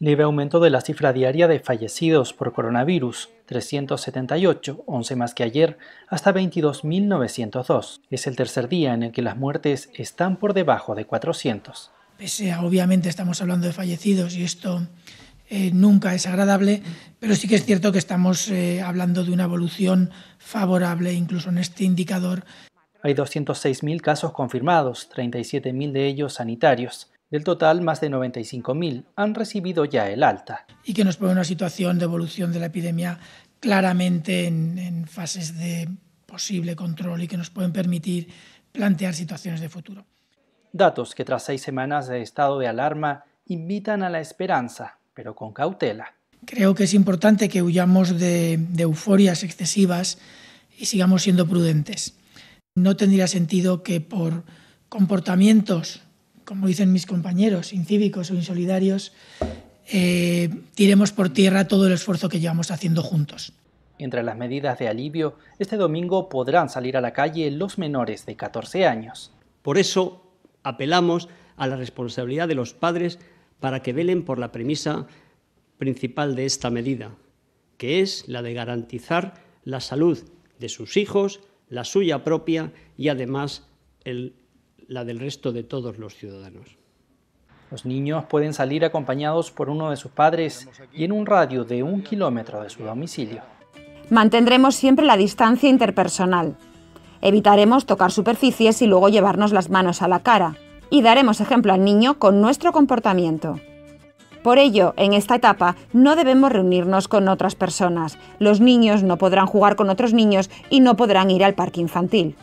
Leve aumento de la cifra diaria de fallecidos por coronavirus, 378, 11 más que ayer, hasta 22.902. Es el tercer día en el que las muertes están por debajo de 400. Pese a, obviamente, estamos hablando de fallecidos y esto eh, nunca es agradable, pero sí que es cierto que estamos eh, hablando de una evolución favorable incluso en este indicador. Hay 206.000 casos confirmados, 37.000 de ellos sanitarios. Del total, más de 95.000 han recibido ya el alta. Y que nos pone una situación de evolución de la epidemia claramente en, fases de posible control y que nos pueden permitir plantear situaciones de futuro. Datos que tras seis semanas de estado de alarma invitan a la esperanza, pero con cautela. Creo que es importante que huyamos de, de, euforias excesivas y sigamos siendo prudentes. No tendría sentido que por comportamientos como dicen mis compañeros, incívicos o insolidarios, eh, tiremos por tierra todo el esfuerzo que llevamos haciendo juntos. Entre las medidas de alivio, este domingo podrán salir a la calle los menores de 14 años. Por eso apelamos a la responsabilidad de los padres para que velen por la premisa principal de esta medida, que es la de garantizar la salud de sus hijos, la suya propia y además el la del resto de todos los ciudadanos. Los niños pueden salir acompañados por uno de sus padres y en un radio de un kilómetro de su domicilio. Mantendremos siempre la distancia interpersonal. Evitaremos tocar superficies y luego llevarnos las manos a la cara. Y daremos ejemplo al niño con nuestro comportamiento. Por ello, en esta etapa no debemos reunirnos con otras personas. Los niños no podrán jugar con otros niños y no podrán ir al parque infantil.